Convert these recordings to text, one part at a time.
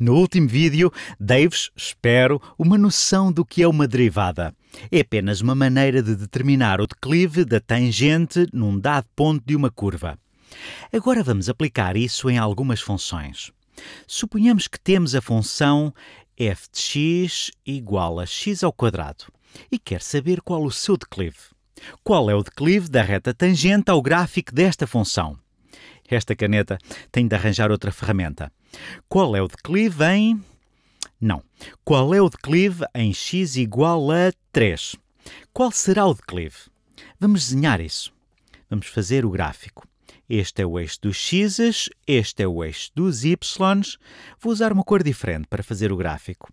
No último vídeo, dei-vos, espero, uma noção do que é uma derivada. É apenas uma maneira de determinar o declive da tangente num dado ponto de uma curva. Agora vamos aplicar isso em algumas funções. Suponhamos que temos a função f de x igual a x ao quadrado e quer saber qual o seu declive. Qual é o declive da reta tangente ao gráfico desta função? Esta caneta tem de arranjar outra ferramenta. Qual é o declive em. Não. Qual é o declive em x igual a 3? Qual será o declive? Vamos desenhar isso. Vamos fazer o gráfico. Este é o eixo dos x, este é o eixo dos y. Vou usar uma cor diferente para fazer o gráfico.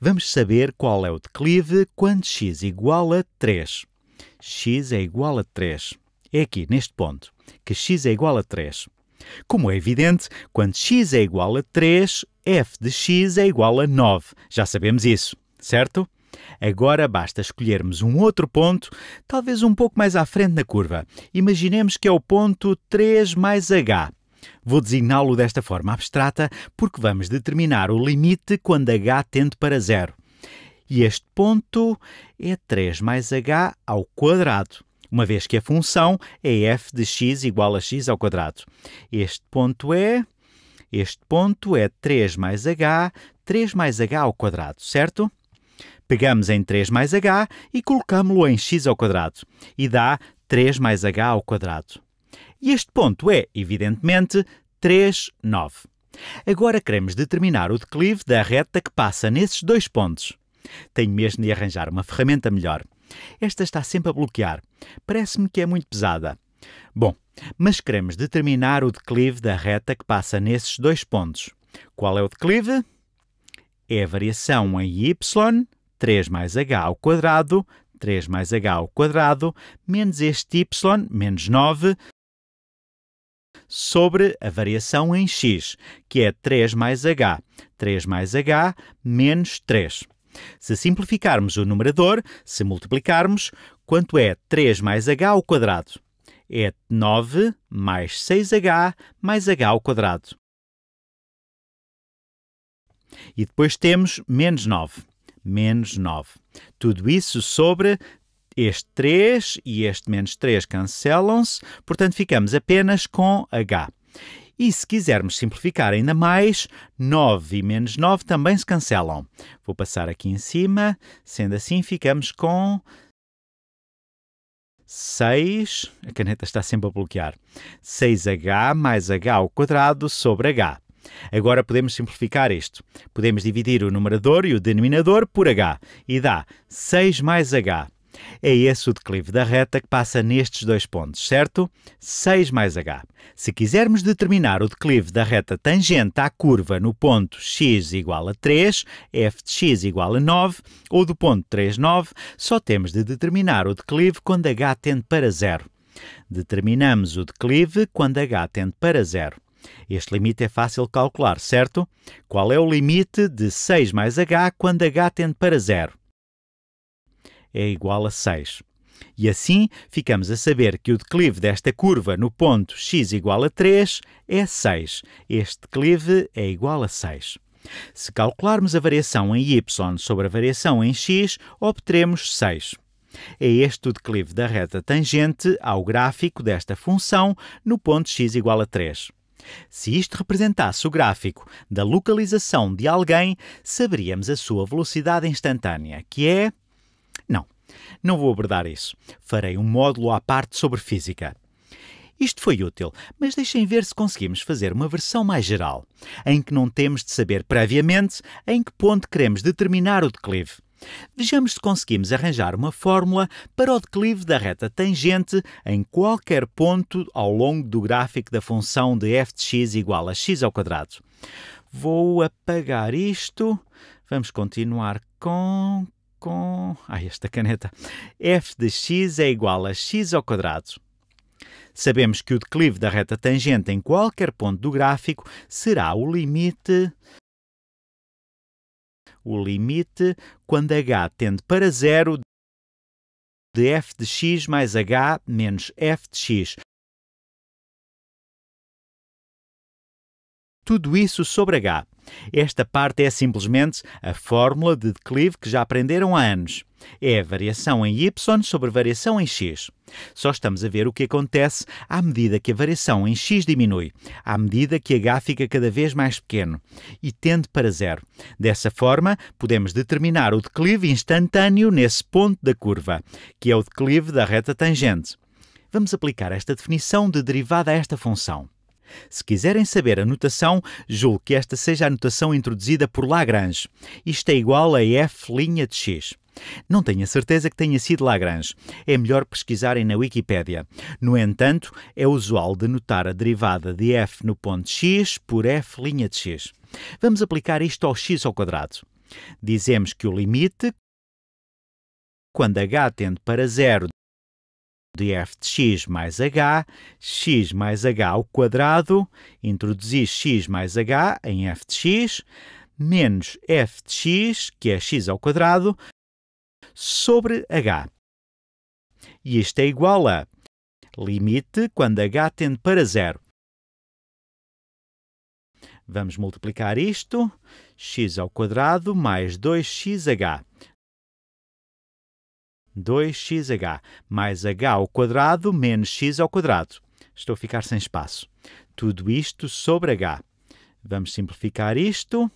Vamos saber qual é o declive quando x igual a 3. x é igual a 3. É aqui, neste ponto, que x é igual a 3. Como é evidente, quando x é igual a 3, f de x é igual a 9. Já sabemos isso, certo? Agora basta escolhermos um outro ponto, talvez um pouco mais à frente na curva. Imaginemos que é o ponto 3 mais h. Vou designá-lo desta forma abstrata porque vamos determinar o limite quando h tende para zero. E este ponto é 3 mais h ao quadrado uma vez que a função é f de x igual a x ao quadrado. Este ponto é este ponto é 3 mais h, 3 mais h ao quadrado, certo? Pegamos em 3 mais h e colocamos-lo em x ao quadrado, e dá 3 mais h ao quadrado. E este ponto é, evidentemente, 3, 9. Agora queremos determinar o declive da reta que passa nesses dois pontos. Tenho mesmo de arranjar uma ferramenta melhor. Esta está sempre a bloquear. Parece-me que é muito pesada. Bom, mas queremos determinar o declive da reta que passa nesses dois pontos. Qual é o declive? É a variação em y, 3 mais h ao quadrado, 3 mais h ao quadrado, menos este y, menos 9, sobre a variação em x, que é 3 mais h. 3 mais h menos 3. Se simplificarmos o numerador, se multiplicarmos, quanto é 3 mais h ao quadrado? É 9 mais 6h mais h ao quadrado. E depois temos menos 9. Menos 9. Tudo isso sobre este 3 e este menos 3 cancelam-se, portanto ficamos apenas com h. E se quisermos simplificar ainda mais, 9 e menos 9 também se cancelam. Vou passar aqui em cima, sendo assim ficamos com 6, a caneta está sempre a bloquear, 6h mais h ao quadrado sobre h. Agora podemos simplificar isto. Podemos dividir o numerador e o denominador por h e dá 6 mais h. É esse o declive da reta que passa nestes dois pontos, certo? 6 mais h. Se quisermos determinar o declive da reta tangente à curva no ponto x igual a 3, f de x igual a 9, ou do ponto 3, 9, só temos de determinar o declive quando h tende para zero. Determinamos o declive quando h tende para zero. Este limite é fácil de calcular, certo? Qual é o limite de 6 mais h quando h tende para zero? é igual a 6. E assim ficamos a saber que o declive desta curva no ponto x igual a 3 é 6. Este declive é igual a 6. Se calcularmos a variação em y sobre a variação em x, obteremos 6. É este o declive da reta tangente ao gráfico desta função no ponto x igual a 3. Se isto representasse o gráfico da localização de alguém, saberíamos a sua velocidade instantânea, que é não vou abordar isso. Farei um módulo à parte sobre física. Isto foi útil, mas deixem ver se conseguimos fazer uma versão mais geral, em que não temos de saber previamente em que ponto queremos determinar o declive. Vejamos se conseguimos arranjar uma fórmula para o declive da reta tangente em qualquer ponto ao longo do gráfico da função de f de x igual a x ao quadrado. Vou apagar isto. Vamos continuar com com. Ai, esta caneta. f de x é igual a x ao quadrado. Sabemos que o declive da reta tangente em qualquer ponto do gráfico será o limite. O limite quando h tende para zero de f de x mais h menos f de x. Tudo isso sobre h. Esta parte é simplesmente a fórmula de declive que já aprenderam há anos. É a variação em y sobre variação em x. Só estamos a ver o que acontece à medida que a variação em x diminui, à medida que h fica cada vez mais pequeno e tende para zero. Dessa forma, podemos determinar o declive instantâneo nesse ponto da curva, que é o declive da reta tangente. Vamos aplicar esta definição de derivada a esta função. Se quiserem saber a notação, julgo que esta seja a notação introduzida por Lagrange. Isto é igual a f' de x. Não tenho a certeza que tenha sido Lagrange. É melhor pesquisarem na Wikipédia. No entanto, é usual denotar a derivada de f no ponto x por f' de x. Vamos aplicar isto ao x ao quadrado. Dizemos que o limite, quando h tende para zero de f de x mais h, x mais h ao quadrado, introduzir x mais h em f de x, menos f de x, que é x ao quadrado, sobre h. E isto é igual a limite quando h tende para zero. Vamos multiplicar isto, x ao quadrado mais 2xh 2xh mais h ao quadrado menos x ao quadrado. Estou a ficar sem espaço. Tudo isto sobre h. Vamos simplificar isto.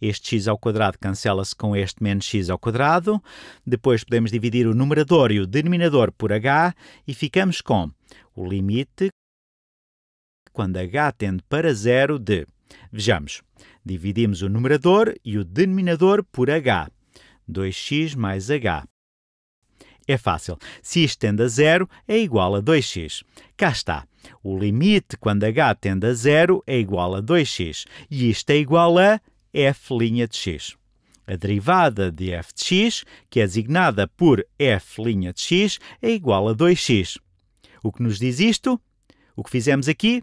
Este x ao quadrado cancela-se com este menos x ao quadrado. Depois podemos dividir o numerador e o denominador por h e ficamos com o limite quando h tende para zero de. Vejamos, dividimos o numerador e o denominador por h. 2x mais h. É fácil. Se isto tende a zero, é igual a 2x. Cá está. O limite quando h tende a zero é igual a 2x. E isto é igual a f' de x. A derivada de f de x, que é designada por f' de x, é igual a 2x. O que nos diz isto? o que fizemos aqui.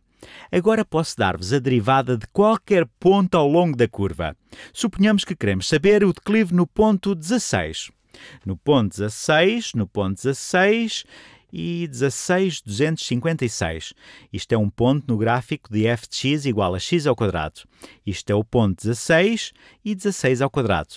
Agora posso dar-vos a derivada de qualquer ponto ao longo da curva. Suponhamos que queremos saber o declive no ponto 16. No ponto 16, no ponto 16 e 16,256. Isto é um ponto no gráfico de f de x igual a x ao quadrado. Isto é o ponto 16 e 16 ao quadrado.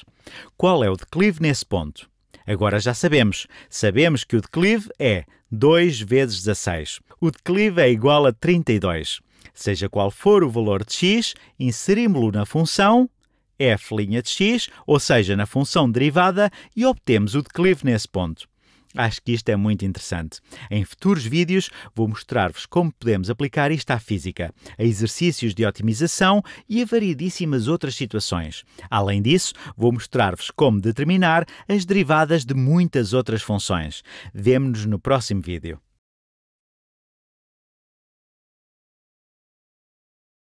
Qual é o declive nesse ponto? Agora já sabemos. Sabemos que o declive é 2 vezes 16. O declive é igual a 32. Seja qual for o valor de x, inserimos-lo na função f' de x, ou seja, na função derivada, e obtemos o declive nesse ponto. Acho que isto é muito interessante. Em futuros vídeos vou mostrar-vos como podemos aplicar isto à física, a exercícios de otimização e a variedíssimas outras situações. Além disso, vou mostrar-vos como determinar as derivadas de muitas outras funções. Vemo-nos no próximo vídeo.